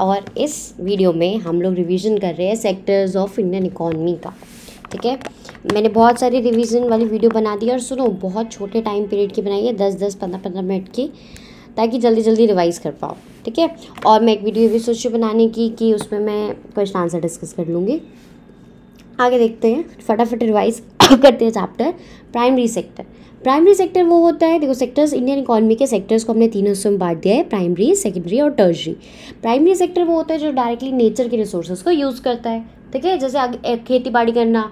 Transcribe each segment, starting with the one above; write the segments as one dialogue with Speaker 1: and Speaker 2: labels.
Speaker 1: और इस वीडियो में हम लोग रिवीजन कर रहे हैं सेक्टर्स ऑफ इंडियन इकोनमी का ठीक है मैंने बहुत सारी रिवीजन वाली वीडियो बना दी और सुनो बहुत छोटे टाइम पीरियड की बनाई है दस दस पंद्रह पंद्रह मिनट की ताकि जल्दी जल्दी रिवाइज़ कर पाओ ठीक है और मैं एक वीडियो भी सोची बनाने की कि उसमें मैं क्वेश्चन आंसर डिस्कस कर लूँगी आगे देखते हैं फटाफट रिवाइज करते हैं chapter primary sector primary sector वो होता है देखो सेक्टर्स इंडियन इकोनॉमी के सेक्टर्स को हमने तीन हिस्सों में बांट दिया है प्राइमरी सेकेंडरी और टर्जरी प्राइमरी सेक्टर वो होता है जो डायरेक्टली नेचर के रिसोर्सेज को यूज़ करता है ठीक है जैसे खेती बाड़ी करना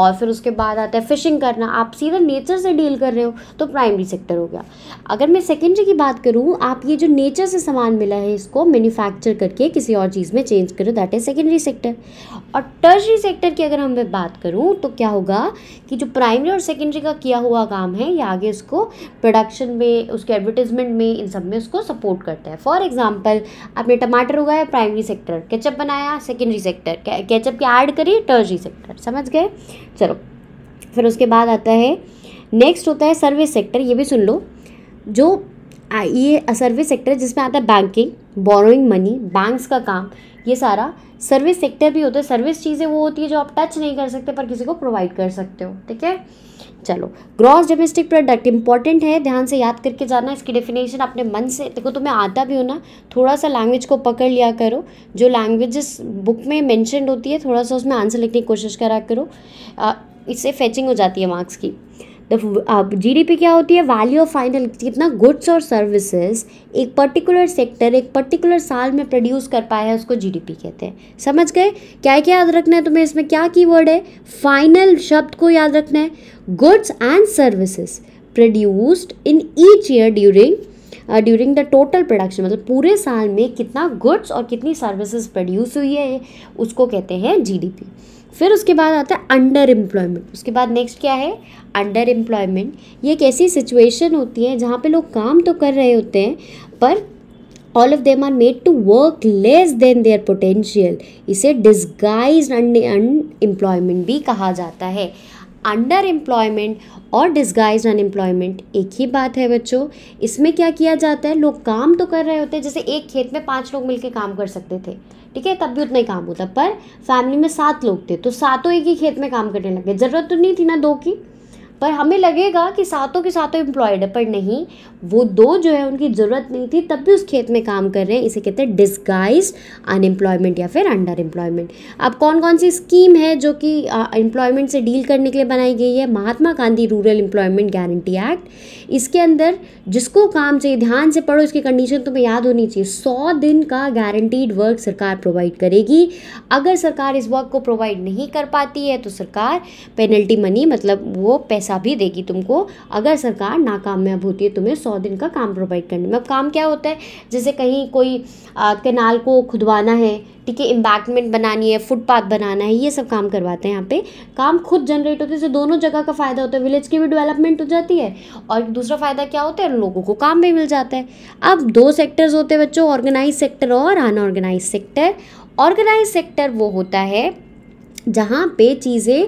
Speaker 1: और फिर उसके बाद आता है फिशिंग करना आप सीधा नेचर से डील कर रहे हो तो प्राइमरी सेक्टर हो गया अगर मैं सेकेंडरी की बात करूँ आप ये जो नेचर से सामान मिला है इसको मैन्युफैक्चर करके किसी और चीज़ में चेंज करो दैट इज़ सेकेंडरी सेक्टर और टर्जरी सेक्टर की अगर हम मैं बात करूँ तो क्या होगा कि जो प्राइमरी और सेकेंडरी का किया हुआ काम है ये आगे उसको प्रोडक्शन में उसके एडवर्टीजमेंट में इन सब में उसको सपोर्ट करता है फॉर एग्जाम्पल आपने टमाटर उगाया प्राइमरी सेक्टर केचप बनाया सेकेंडरी सेक्टर केचप क्या ऐड करिए टर्जी सेक्टर समझ गए चलो फिर उसके बाद आता है नेक्स्ट होता है सर्विस सेक्टर ये भी सुन लो जो ये सर्विस सेक्टर जिसमें आता है बैंकिंग बोरोइंग मनी बैंक्स का काम ये सारा सर्विस सेक्टर भी होता है सर्विस चीज़ें वो होती है जो आप टच नहीं कर सकते पर किसी को प्रोवाइड कर सकते हो ठीक है चलो ग्रॉस डोमेस्टिक प्रोडक्ट इंपॉर्टेंट है ध्यान से याद करके जाना इसकी डेफिनेशन अपने मन से देखो तुम्हें आता भी हो ना थोड़ा सा लैंग्वेज को पकड़ लिया करो जो लैंग्वेजेस बुक में मैंशनड होती है थोड़ा सा उसमें आंसर लिखने की कोशिश करा करो इससे फैचिंग हो जाती है मार्क्स की डी जीडीपी क्या होती है वैल्यू ऑफ फाइनल कितना गुड्स और सर्विसेज एक पर्टिकुलर सेक्टर एक पर्टिकुलर साल में प्रोड्यूस कर पाया है उसको जीडीपी कहते हैं समझ गए क्या क्या याद रखना है तुम्हें इसमें क्या वर्ड है फाइनल शब्द को याद रखना है goods and services produced in each year during during the total production मतलब पूरे साल में कितना गुड्स और कितनी सर्विसेज प्रोड्यूस हुई है उसको कहते हैं जीडीपी फिर उसके बाद आता है अंडर एम्प्लॉयमेंट उसके बाद नेक्स्ट क्या है अंडर एम्प्लॉयमेंट ये एक ऐसी सिचुएशन होती है जहाँ पे लोग काम तो कर रहे होते हैं पर all of them are made to work less than their potential इसे डिस्गाइज अनएम्प्लॉयमेंट भी कहा जाता है अंडर एम्प्लॉयमेंट और डिस्गाइज अनएम्प्लॉयमेंट एक ही बात है बच्चों इसमें क्या किया जाता है लोग काम तो कर रहे होते हैं जैसे एक खेत में पाँच लोग मिलकर काम कर सकते थे ठीक है तब भी उतना ही काम होता पर फैमिली में सात लोग थे तो सातों एक ही खेत में काम करने लग गए ज़रूरत तो नहीं थी ना दो की पर हमें लगेगा कि सातों के सातों एम्प्लॉयड है पर नहीं वो दो जो है उनकी ज़रूरत नहीं थी तब भी उस खेत में काम कर रहे हैं इसे कहते हैं डिस्गाइज अनएम्प्लॉयमेंट या फिर अंडर एम्प्लॉयमेंट अब कौन कौन सी स्कीम है जो कि एम्प्लॉयमेंट से डील करने के लिए बनाई गई है Mahatma Gandhi rural employment guarantee act इसके अंदर जिसको काम चाहिए ध्यान से पढ़ो इसकी कंडीशन तुम्हें याद होनी चाहिए सौ दिन का गारंटीड वर्क सरकार प्रोवाइड करेगी अगर सरकार इस वर्क को प्रोवाइड नहीं कर पाती है तो सरकार पेनल्टी मनी मतलब वो पैसा पैसा भी देगी तुमको अगर सरकार नाकामयाब होती है तुम्हें सौ दिन का काम प्रोवाइड करने में अब काम क्या होता है जैसे कहीं कोई कैनाल को खुदवाना है ठीक है इम्बैक्टमेंट बनानी है फुटपाथ बनाना है ये सब काम करवाते हैं यहाँ पे काम खुद जनरेट होते हैं जैसे दोनों जगह का फ़ायदा होता है विलेज की भी डेवलपमेंट हो जाती है और दूसरा फ़ायदा क्या होता है लोगों को काम भी मिल जाता है अब दो सेक्टर्स होते हैं बच्चों ऑर्गेनाइज सेक्टर और अनऑर्गेनाइज सेक्टर ऑर्गेनाइज सेक्टर वो होता है जहाँ पे चीज़ें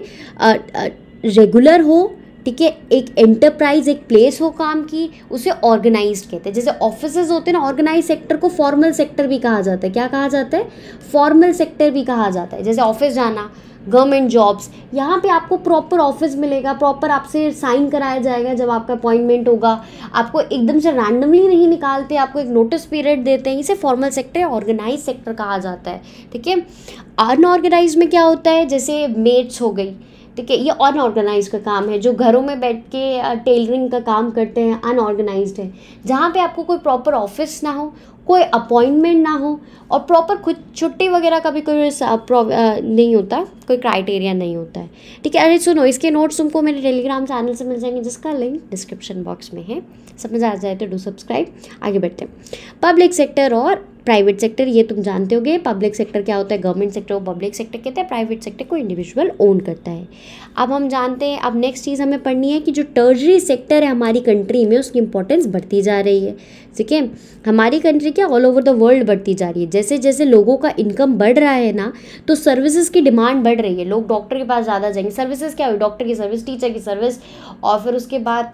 Speaker 1: रेगुलर हो ठीक है एक एंटरप्राइज एक प्लेस हो काम की उसे ऑर्गेनाइज कहते हैं जैसे ऑफिस होते हैं ना ऑर्गेनाइज सेक्टर को फॉर्मल सेक्टर भी कहा जाता है क्या कहा जाता है फॉर्मल सेक्टर भी कहा जाता है जैसे ऑफिस जाना गवर्नमेंट जॉब्स यहाँ पे आपको प्रॉपर ऑफिस मिलेगा प्रॉपर आपसे साइन कराया जाएगा जब आपका अपॉइंटमेंट होगा आपको एकदम से रैंडमली नहीं निकालते आपको एक नोटिस पीरियड देते हैं इसे फॉर्मल सेक्टर या ऑर्गेनाइज सेक्टर कहा जाता है ठीक है अनऑर्गेनाइज में क्या होता है जैसे मेट्स हो गई ठीक है ये अनऑर्गेनाइज का काम है जो घरों में बैठ के टेलरिंग का काम करते हैं अनऑर्गेनाइज है जहाँ पे आपको कोई प्रॉपर ऑफिस ना हो कोई अपॉइंटमेंट ना हो और प्रॉपर खुद छुट्टी वगैरह का भी कोई नहीं होता कोई क्राइटेरिया नहीं होता है ठीक है अरे सुनो इसके नोट्स तुमको मेरे टेलीग्राम चैनल से मिल जाएंगे जिसका लिंक डिस्क्रिप्शन बॉक्स में है समझ आ जाए तो डू सब्सक्राइब आगे बढ़ते हैं पब्लिक सेक्टर और प्राइवेट सेक्टर ये तुम जानते हो पब्लिक सेक्टर क्या होता है गवर्नमेंट सेक्टर को पब्लिक सेक्टर कहते हैं प्राइवेट सेक्टर को इंडिविजुअल ओन करता है अब हम जानते हैं अब नेक्स्ट चीज़ हमें पढ़नी है कि जो टर्जरी सेक्टर है हमारी कंट्री में उसकी इंपॉर्टेंस बढ़ती जा रही है ठीक है हमारी कंट्री क्या ऑल ओवर द वर्ल्ड बढ़ती जा रही है जैसे जैसे लोगों का इनकम बढ़ रहा है ना तो सर्विसेज की डिमांड बढ़ रही है लोग डॉक्टर के पास ज़्यादा जाएंगे सर्विसेज क्या हुई डॉक्टर की सर्विस टीचर की सर्विस और फिर उसके बाद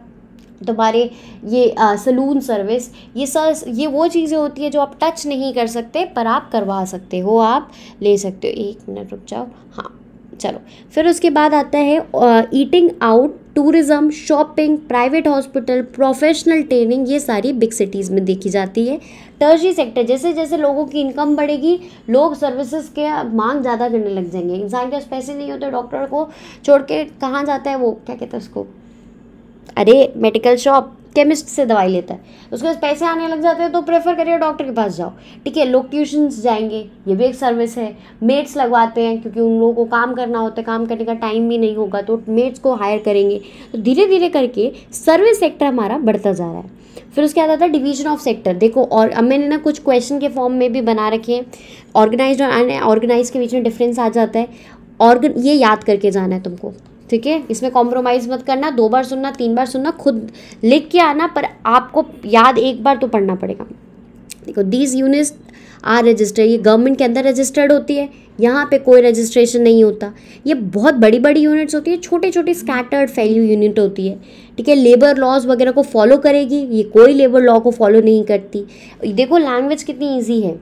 Speaker 1: तुम्हारे ये सलून सर्विस ये सर ये वो चीज़ें होती है जो आप टच नहीं कर सकते पर आप करवा सकते हो आप ले सकते हो एक मिनट रुक जाओ हाँ चलो फिर उसके बाद आता है eating out tourism shopping private hospital professional training ये सारी बिग सिटीज़ में देखी जाती है टर्जी सेक्टर जैसे जैसे लोगों की इनकम बढ़ेगी लोग सर्विसेज के मांग ज़्यादा करने लग जाएंगे इंसान के पास पैसे नहीं होते डॉक्टर को छोड़ के कहाँ जाता है वो क्या कहते हैं उसको अरे मेडिकल शॉप केमिस्ट से दवाई लेता है उसके बाद पैसे आने लग जाते हैं तो प्रेफर करिए डॉक्टर के पास जाओ ठीक है लोग ट्यूशन्स जाएंगे ये भी एक सर्विस है मेड्स लगवाते हैं क्योंकि उन लोगों को काम करना होता है काम करने का टाइम भी नहीं होगा तो मेड्स को हायर करेंगे तो धीरे धीरे करके सर्विस सेक्टर हमारा बढ़ता जा रहा है फिर उसके आता है डिवीजन ऑफ सेक्टर देखो और अब मैंने ना कुछ क्वेश्चन के फॉर्म में भी बना रखे हैं ऑर्गेनाइज और अनऑर्गेनाइज के बीच में डिफरेंस आ जाता है ऑर्गन ये याद करके जाना है तुमको ठीक है इसमें कॉम्प्रोमाइज़ मत करना दो बार सुनना तीन बार सुनना खुद लिख के आना पर आपको याद एक बार तो पढ़ना पड़ेगा देखो दीज यूनिट्स आर रजिस्टर्ड ये गवर्नमेंट के अंदर रजिस्टर्ड होती है यहाँ पे कोई रजिस्ट्रेशन नहीं होता ये बहुत बड़ी बड़ी यूनिट्स होती है छोटे छोटे स्कैटर्ड फैल्यू यूनिट होती है ठीक है लेबर लॉज वगैरह को फॉलो करेगी ये कोई लेबर लॉ को फॉलो नहीं करती देखो लैंग्वेज कितनी ईजी है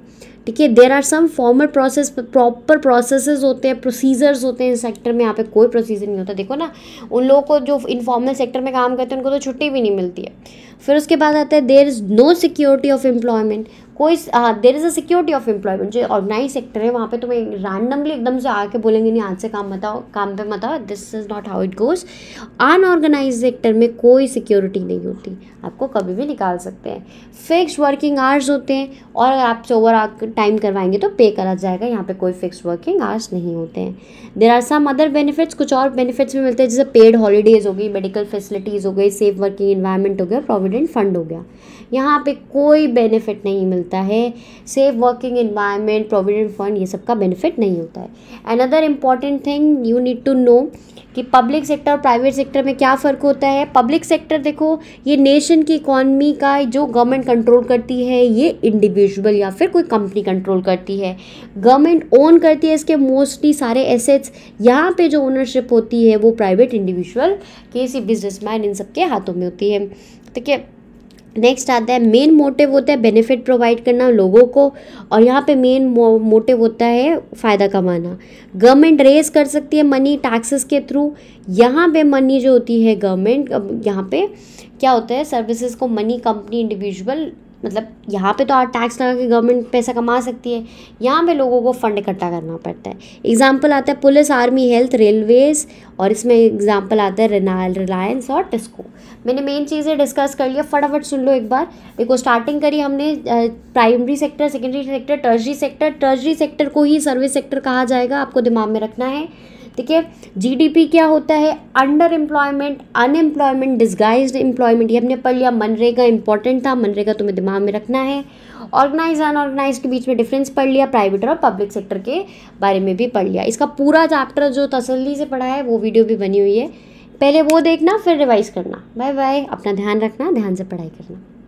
Speaker 1: ठीक है there are some formal process proper processes होते हैं प्रोसीजर्स होते हैं सेक्टर में यहाँ पे कोई प्रोसीजर नहीं होता देखो ना उन लोगों को जो इनफॉर्मल सेक्टर में काम करते हैं उनको तो छुट्टी भी नहीं मिलती है फिर उसके बाद आता है there is no security of employment कोई there is a security of employment जो ऑर्गेनाइज सेक्टर है वहाँ पे तुम्हें रैंडमली एकदम से आके बोलेंगे नहीं आज से काम बताओ काम पे बताओ this is not how it goes unorganise sector में कोई सिक्योरिटी नहीं होती आपको कभी भी निकाल सकते हैं फिक्स वर्किंग आवर्स होते हैं और अगर आपसे ओवर टाइम करवाएंगे तो पे करा जाएगा यहाँ पर कोई फिक्स वर्किंग आवर्स नहीं होते हैं there are some other benefits कुछ और बेनिफिट्स भी मिलते हैं जैसे पेड हॉलीडेज़ हो गई मेडिकल फैसिलिटीज़ हो गई सेफ वर्किंग इन्वायरमेंट हो गया प्रोविडेंट फंड हो गया यहाँ पे कोई बेनिफिट नहीं मिलता है safe working environment provident fund ये सब का बेनिफिट नहीं होता है another important thing you need to know कि पब्लिक सेक्टर और प्राइवेट सेक्टर में क्या फ़र्क होता है पब्लिक सेक्टर देखो ये नेशन की इकॉनमी का जो गवर्नमेंट कंट्रोल करती है ये इंडिविजुअल या फिर कोई कंपनी कंट्रोल करती है गवर्नमेंट ओन करती है इसके मोस्टली सारे एसेट्स यहाँ पे जो ओनरशिप होती है वो प्राइवेट इंडिविजुअल किसी बिजनेसमैन इन सबके हाथों में होती है ठीक है नेक्स्ट आता है मेन मोटिव होता है बेनिफिट प्रोवाइड करना लोगों को और यहाँ पे मेन मोटिव होता है फ़ायदा कमाना गवर्नमेंट रेज कर सकती है मनी टैक्सेस के थ्रू यहाँ पे मनी जो होती है गवर्नमेंट यहाँ पे क्या होता है सर्विसेज को मनी कंपनी इंडिविजुअल मतलब यहाँ पे तो आप टैक्स लगा के गवर्नमेंट पैसा कमा सकती है यहाँ पे लोगों को फंड इकट्ठा करना पड़ता है एग्जाम्पल आता है पुलिस आर्मी हेल्थ रेलवेज और इसमें एग्जाम्पल आता है रिनाल रिलायंस और टिस्को मैंने मेन चीज़ें डिस्कस कर लिया फटाफट सुन लो एक बार देखो स्टार्टिंग करी हमने primary sector secondary sector tertiary sector tertiary sector को ही सर्विस सेक्टर कहा जाएगा आपको दिमाग में रखना है ठीक है जीडीपी क्या होता है under employment unemployment disguise employment ये हमने पढ़ लिया मनरेगा इंपॉर्टेंट था मनरेगा तुम्हें दिमाग में रखना है ऑर्गेनाइज अनऑर्गेनाइज के बीच में डिफरेंस पढ़ लिया प्राइवेट और पब्लिक सेक्टर के बारे में भी पढ़ लिया इसका पूरा चैप्टर जो तसली से पढ़ा है वो वीडियो भी बनी हुई है पहले वो देखना फिर रिवाइज़ करना बाय बाय अपना ध्यान रखना ध्यान से पढ़ाई करना